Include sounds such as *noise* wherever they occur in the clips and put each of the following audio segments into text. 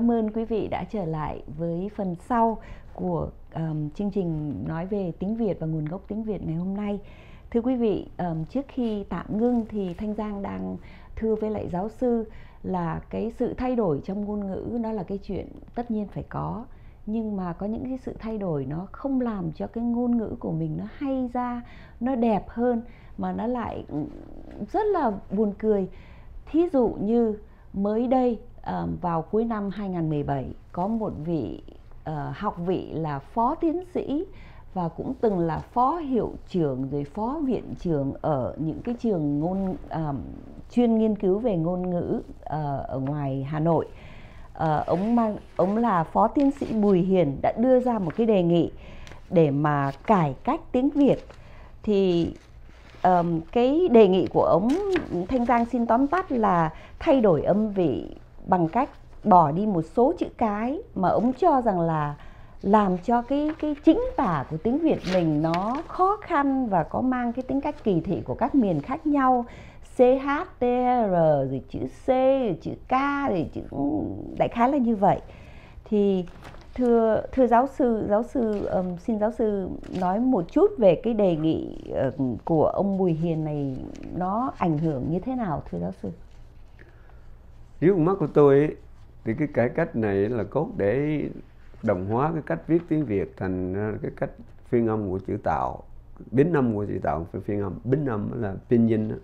cảm ơn quý vị đã trở lại với phần sau của um, chương trình nói về tiếng Việt và nguồn gốc tiếng Việt ngày hôm nay. Thưa quý vị, um, trước khi tạm ngưng thì Thanh Giang đang thưa với lại giáo sư là cái sự thay đổi trong ngôn ngữ nó là cái chuyện tất nhiên phải có nhưng mà có những cái sự thay đổi nó không làm cho cái ngôn ngữ của mình nó hay ra nó đẹp hơn mà nó lại rất là buồn cười thí dụ như mới đây vào cuối năm 2017 có một vị ờ, học vị là phó tiến sĩ và cũng từng là phó hiệu trưởng rồi phó viện trưởng ở những cái trường ngôn um, chuyên nghiên cứu về ngôn ngữ uh, ở ngoài Hà Nội. Uh, ông mang ông là phó tiến sĩ Bùi Hiền đã đưa ra một cái đề nghị để mà cải cách tiếng Việt thì um, cái đề nghị của ông Thanh Giang xin tóm tắt là thay đổi âm vị bằng cách bỏ đi một số chữ cái mà ông cho rằng là làm cho cái cái chính tả của tiếng Việt mình nó khó khăn và có mang cái tính cách kỳ thị của các miền khác nhau CHTR rồi chữ C rồi chữ K rồi chữ ừ, đại khái là như vậy thì thưa thưa giáo sư giáo sư um, xin giáo sư nói một chút về cái đề nghị uh, của ông Bùi Hiền này nó ảnh hưởng như thế nào thưa giáo sư dưới mắt của tôi ấy, thì cái cải cách này là cốt để đồng hóa cái cách viết tiếng việt thành ờ, cái cách phiên âm của chữ tạo bính âm của chữ tạo phiên âm bính âm là pinyin dinh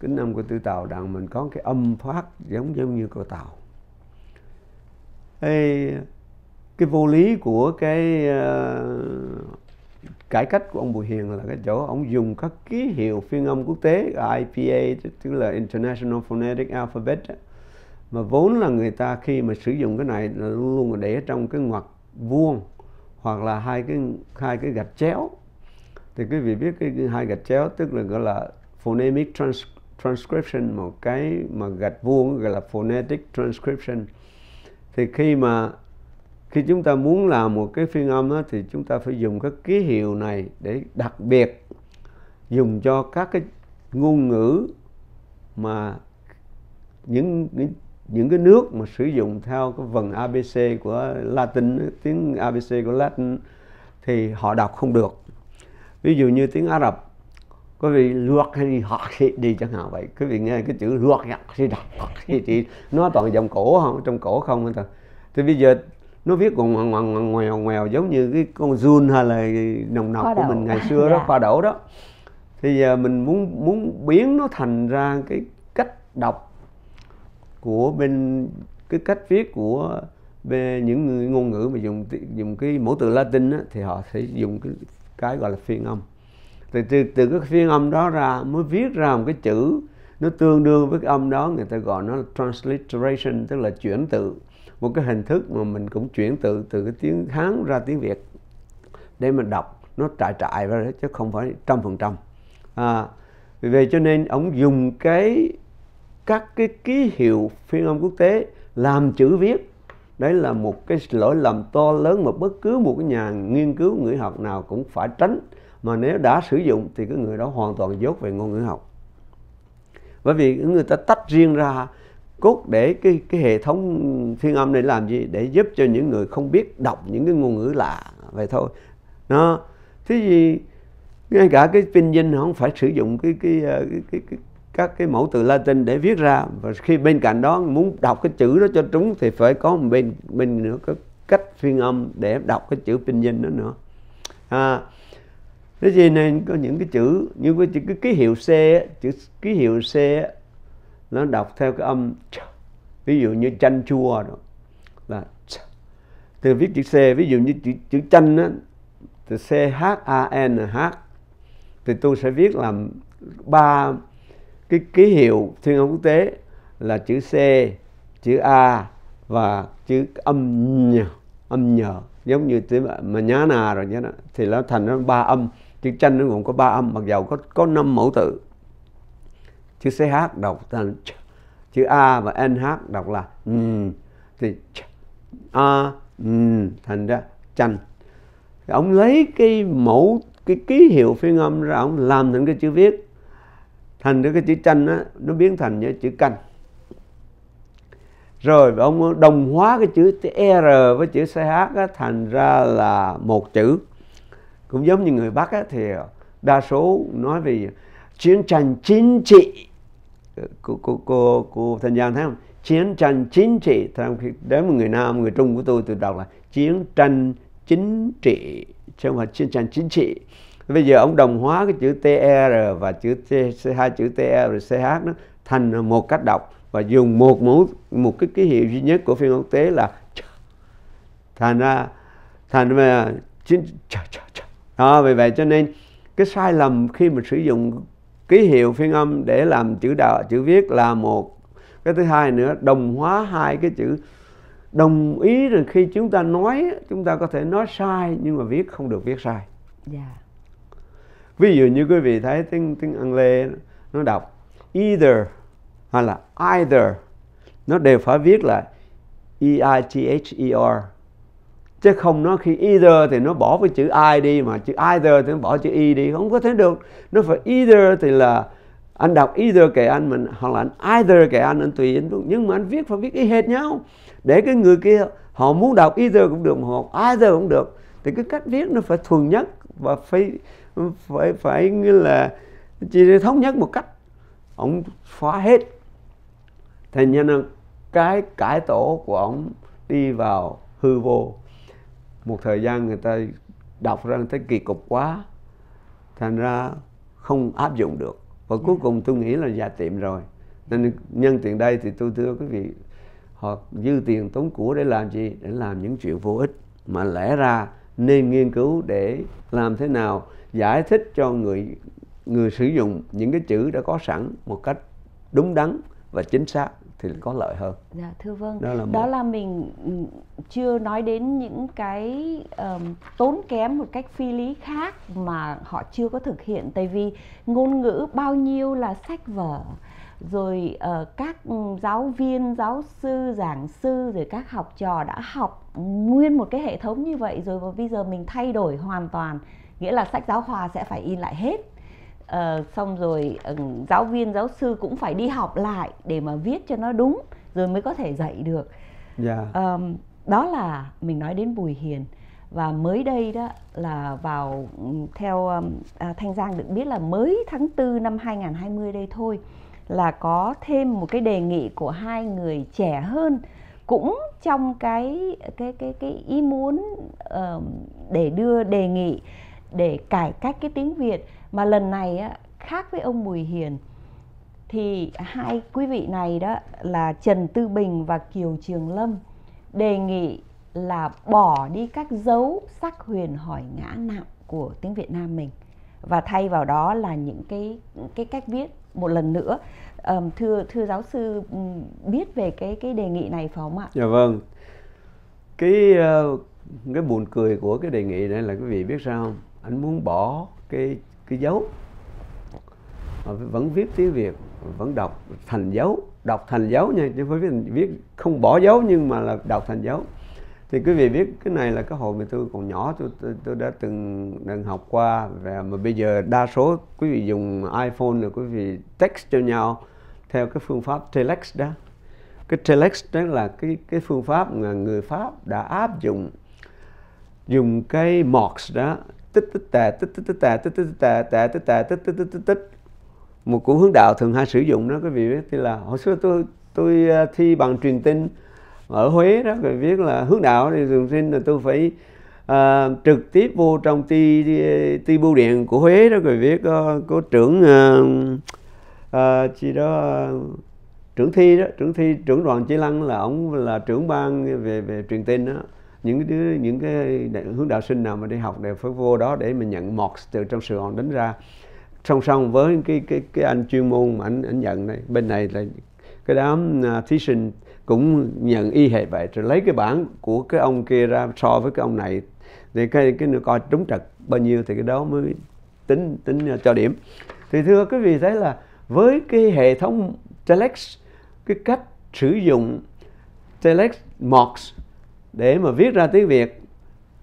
cái âm của chữ tạo đặng mình có cái âm phát giống giống như của tạo Ê, cái vô lý của cái uh, cải cách của ông Bùi Hiền là cái chỗ ông dùng các ký hiệu phiên âm quốc tế IPA tức là International Phonetic Alphabet mà vốn là người ta khi mà sử dụng cái này là luôn luôn để trong cái ngoặc vuông hoặc là hai cái hai cái gạch chéo thì quý vị biết cái, cái hai gạch chéo tức là gọi là phonemic trans, transcription một cái mà gạch vuông gọi là phonetic transcription thì khi mà khi chúng ta muốn làm một cái phiên âm đó, thì chúng ta phải dùng các ký hiệu này để đặc biệt dùng cho các cái ngôn ngữ mà những, những những cái nước mà sử dụng theo cái vần ABC của Latin tiếng ABC của Latin thì họ đọc không được ví dụ như tiếng Ả Rập có vị luộc hay đi hoặc thì đi chẳng hạn vậy quý vị nghe cái chữ luộc hoặc thì đọc hoặc thì nó toàn dòng cổ không trong cổ không thôi thì bây giờ nó viết còn ngoằn ngoằn ngoèo ngoèo giống như cái con run hay là nồng nọc của mình ngày xưa đó khoa dạ. đổ đó thì giờ mình muốn muốn biến nó thành ra cái cách đọc của bên cái cách viết của về những người ngôn ngữ mà dùng dùng cái mẫu từ Latin á, thì họ sẽ dùng cái cái gọi là phiên âm từ từ từ cái phiên âm đó ra mới viết ra một cái chữ nó tương đương với cái âm đó người ta gọi nó là transliteration tức là chuyển từ một cái hình thức mà mình cũng chuyển từ từ cái tiếng Hán ra tiếng Việt để mình đọc nó trại trại ra chứ không phải trăm phần trăm à vì vậy cho nên ông dùng cái các cái ký hiệu phiên âm quốc tế làm chữ viết đấy là một cái lỗi lầm to lớn mà bất cứ một cái nhà nghiên cứu ngữ học nào cũng phải tránh mà nếu đã sử dụng thì cái người đó hoàn toàn dốt về ngôn ngữ học bởi vì người ta tách riêng ra cốt để cái cái hệ thống phiên âm này làm gì để giúp cho những người không biết đọc những cái ngôn ngữ lạ vậy thôi nó thế gì ngay cả cái pinyin họ không phải sử dụng cái cái ờ, cái cái, cái các cái mẫu từ Latin để viết ra và khi bên cạnh đó muốn đọc cái chữ đó cho trúng thì phải có một bên bên nữa có cách phiên âm để đọc cái chữ pinyin đó nữa, nữa à, thế gì này có những cái chữ như cái chữ cái ký hiệu C chữ ký hiệu C nó đọc theo cái âm ch. ví dụ như chanh chua đó là ch. từ viết chữ C ví dụ như chữ chữ chanh đó, từ C H A N H thì tôi sẽ viết làm ba cái ký hiệu thiên âm quốc tế là chữ C, chữ A và chữ âm nhờ, âm nhờ giống như tiếng mà nhá nà rồi nhá đó thì nó thành nó ba âm chữ tranh nó gồm có ba âm mặc dầu có có năm mẫu tự chữ ch đọc thành ch, chữ a và nh đọc là n thì ch, a n thành ra tranh ông lấy cái mẫu cái ký hiệu phiên âm ra ông làm thành cái chữ viết thành ra cái chữ chanh á nó biến thành cái chữ canh rồi ông đồng hóa cái chữ r với chữ ch á, thành ra là một chữ cũng giống như người bắc á, thì đa số nói về chiến tranh chính trị cô cô cô cô thành giang thấy không chiến tranh chính trị thằng khi đến một người nam người trung của tôi tôi đọc là chiến tranh chính trị chứ không phải chiến tranh chính trị bây giờ ông đồng hóa cái chữ TR e và chữ T, hai chữ TR e và CH nó thành một cách đọc và dùng một mẫu một cái ký hiệu duy nhất của phiên quốc tế là thành ra thành mà chính đó vì vậy cho nên cái sai lầm khi mà sử dụng ký hiệu phiên âm để làm chữ đạo chữ viết là một cái thứ hai nữa đồng hóa hai cái chữ đồng ý rồi khi chúng ta nói chúng ta có thể nói sai nhưng mà viết không được viết sai yeah. Dạ ví dụ như quý vị thấy tiếng tiếng Anh lê nó đọc either hay là either nó đều phải viết là e i t h e r chứ không nó khi either thì nó bỏ cái chữ i đi mà chữ either thì nó bỏ chữ e đi không có thể được nó phải either thì là anh đọc either kệ anh mình hoặc là anh either kệ anh anh tùy anh nhưng mà anh viết phải viết y hệt nhau để cái người kia họ muốn đọc either cũng được hoặc either cũng được thì cái cách viết nó phải thuần nhất và phải phải phải như là chỉ thống nhất một cách ông phá hết thành ra là cái cải tổ của ông đi vào hư vô một thời gian người ta đọc ra thấy kỳ cục quá thành ra không áp dụng được và cuối dạ. cùng tôi nghĩ là già tiệm rồi nên nhân tiện đây thì tôi thưa quý vị họ dư tiền tốn của để làm gì để làm những chuyện vô ích mà lẽ ra nên nghiên cứu để làm thế nào giải thích cho người người sử dụng những cái chữ đã có sẵn một cách đúng đắn và chính xác thì có lợi hơn. Dạ thưa vâng. Đó là, một... đó là mình ừ, chưa nói đến những cái um, tốn kém một cách phi lý khác mà họ chưa có thực hiện tại vì ngôn ngữ bao nhiêu là sách vở rồi uh, các ừ, giáo viên, giáo sư, giảng sư rồi các học trò đã học nguyên một cái hệ thống như vậy rồi và bây giờ mình thay đổi hoàn toàn nghĩa là sách giáo khoa sẽ phải in lại hết uh, xong rồi ừ, giáo viên giáo sư cũng phải đi học lại để mà viết cho nó đúng rồi mới có thể dạy được yeah. Dạ. um, đó là mình nói đến bùi hiền và mới đây đó là vào ừ, theo à, Thanh Giang được biết là mới tháng 4 năm 2020 đây thôi là có thêm một cái đề nghị của hai người trẻ hơn cũng trong cái cái cái cái ý muốn uh, để đưa đề nghị để cải cách cái tiếng Việt mà lần này á, khác với ông Bùi Hiền thì hai quý vị này đó là Trần Tư Bình và Kiều Trường Lâm đề nghị là bỏ đi các dấu sắc huyền hỏi ngã nặng của tiếng Việt Nam mình và thay vào đó là những cái cái cách viết một lần nữa um, thưa thưa giáo sư biết về cái cái đề nghị này phải không ạ? Dạ vâng cái ờ, cái buồn cười của cái đề nghị này là quý vị biết sao không? anh muốn bỏ cái cái dấu mà vẫn viết tiếng việt vẫn đọc thành dấu đọc thành dấu nha chứ phải viết, viết không bỏ dấu nhưng mà là đọc thành dấu thì quý vị biết cái này là cái hồi mà tôi còn nhỏ tôi tôi, tôi đã từng từng học qua và mà bây giờ đa số quý vị dùng iPhone là quý vị text cho nhau theo cái phương pháp telex đó cái telex đó là cái cái phương pháp mà người Pháp đã áp dụng dùng cái maux đó tích tích tà tích tích tích tà tích tích tà tà tích tà tích tích tích một củ hướng đạo thường hay sử dụng đó quý vị biết thì là hồi xưa tôi tôi thi bằng truyền tin ở Huế đó rồi viết là hướng đạo thì thường xin là tôi phải à, trực tiếp vô trong ti ti bưu điện của Huế đó rồi viết có, có trưởng à, à, chi đó trưởng thi đó trưởng thi trưởng đoàn chi lăng là ông là trưởng ban về về truyền tin đó những đứa những cái hướng đạo sinh nào mà đi học đều phải vô đó để mình nhận mocks từ trong sự Gòn đến ra song song với cái cái cái anh chuyên môn mà anh anh nhận đây bên này là cái đám à, thí sinh cũng nhận y hệ vậy rồi lấy cái bản của cái ông kia ra so với cái ông này thì cái cái nó coi trúng trật bao nhiêu thì cái đó mới tính tính à, cho điểm thì thưa quý vị thấy là với cái hệ thống telex cái cách sử dụng telex mocks để mà viết ra tiếng việt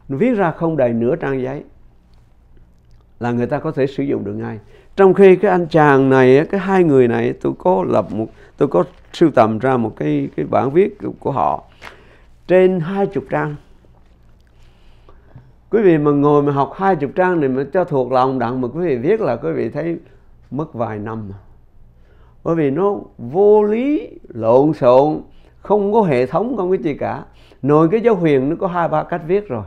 viết ra không đầy nửa trang giấy là người ta có thể sử dụng được ngay trong khi cái anh chàng này cái hai người này tôi có lập một tôi có sưu tầm ra một cái cái bản viết của họ trên hai chục trang quý vị mà ngồi mà học hai chục trang này mà cho thuộc lòng đặng mà quý vị viết là quý vị thấy mất vài năm bởi vì nó vô lý lộn xộn không có hệ thống không có gì cả nội cái giáo huyền nó có hai ba cách viết rồi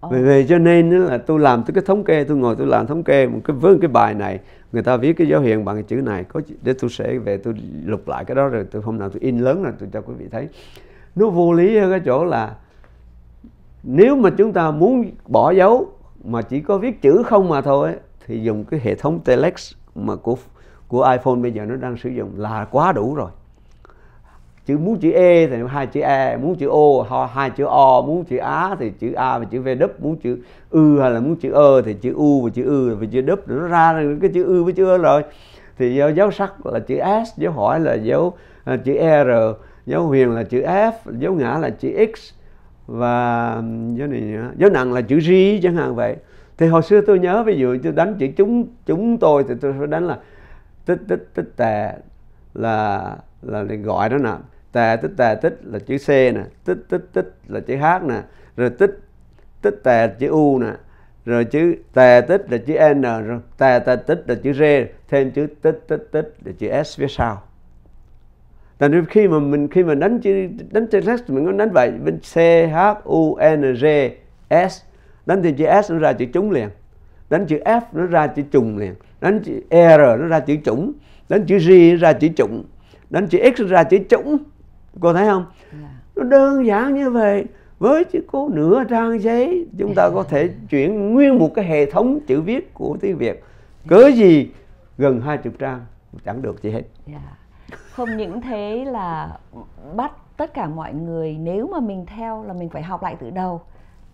ờ. vì vậy cho nên là tôi làm tôi cái thống kê tôi ngồi tôi làm thống kê một cái với cái bài này người ta viết cái giáo hiện bằng cái chữ này có để tôi sẽ về tôi lục lại cái đó rồi tôi hôm nào tôi in lớn rồi tôi cho quý vị thấy nó vô lý ở cái chỗ là nếu mà chúng ta muốn bỏ dấu mà chỉ có viết chữ không mà thôi thì dùng cái hệ thống telex mà của của iPhone bây giờ nó đang sử dụng là quá đủ rồi chữ muốn chữ e thì hai chữ e muốn chữ o ho hai chữ o muốn chữ á thì chữ a và chữ v đúp muốn chữ ư hay là muốn chữ ơ thì chữ u và chữ ư và chữ đúp nó ra cái chữ ư với chữ ơ rồi thì dấu, dấu sắc là chữ s dấu hỏi là dấu à, chữ e, r dấu huyền là chữ f dấu ngã là chữ x và dấu này nữa. dấu nặng là chữ g chẳng hạn vậy thì hồi xưa tôi nhớ ví dụ tôi đánh chữ chúng chúng tôi thì tôi phải đánh là tích tích tích tè là là gọi đó nè tà tích tà tích là chữ c nè tích tích tích là chữ h nè rồi tích tích tà chữ u nè rồi chữ tà tích là chữ n rồi tà tà tích là chữ r thêm chữ tích tích tích là chữ s phía sau tại vì khi mà mình khi mà đánh chữ đánh chữ text mình có đánh vậy bên c h u n r s đánh thì chữ s nó ra chữ trúng liền đánh chữ f nó ra chữ trùng liền đánh chữ r nó ra chữ chủng đánh chữ g nó ra chữ chủng đánh chữ x nó ra chữ chủng cô thấy không dạ. nó đơn giản như vậy với chỉ có nửa trang giấy chúng ta có dạ. thể chuyển nguyên một cái hệ thống chữ viết của tiếng việt cỡ dạ. gì gần hai chục trang chẳng được gì hết không những thế là bắt tất cả mọi người nếu mà mình theo là mình phải học lại từ đầu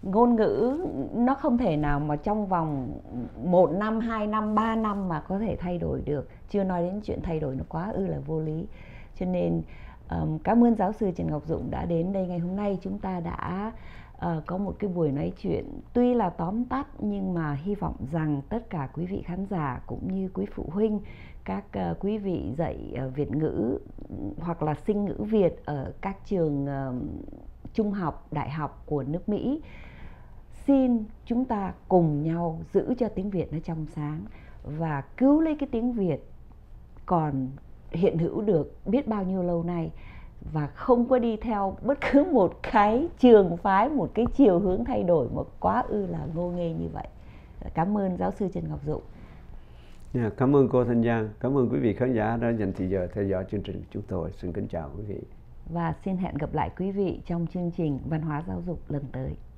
ngôn ngữ nó không thể nào mà trong vòng một năm, hai năm, ba năm mà có thể thay đổi được. Chưa nói đến chuyện thay đổi nó quá ư là vô lý. Cho nên cảm ơn giáo sư trần ngọc dũng đã đến đây ngày hôm nay chúng ta đã ờ, có một cái buổi nói chuyện tuy là tóm tắt nhưng mà hy vọng rằng tất cả quý vị khán giả cũng như quý phụ huynh các ờ, quý vị dạy việt ngữ hoặc là sinh ngữ việt ở các trường trung học đại học của nước mỹ xin chúng ta cùng nhau giữ cho tiếng việt nó trong sáng và cứu lấy cái tiếng việt còn hiện hữu được biết bao nhiêu lâu nay và không có đi theo bất cứ *laughs* một cái trường phái một cái chiều hướng thay đổi mà quá ư là ngô nghê như vậy cảm ơn giáo sư trần ngọc Dụng. yeah, dạ, cảm ơn cô thanh giang cảm ơn quý vị khán giả đã dành thời giờ theo dõi chương trình của chúng tôi xin kính chào quý vị và xin hẹn gặp lại quý vị trong chương trình văn hóa giáo dục lần tới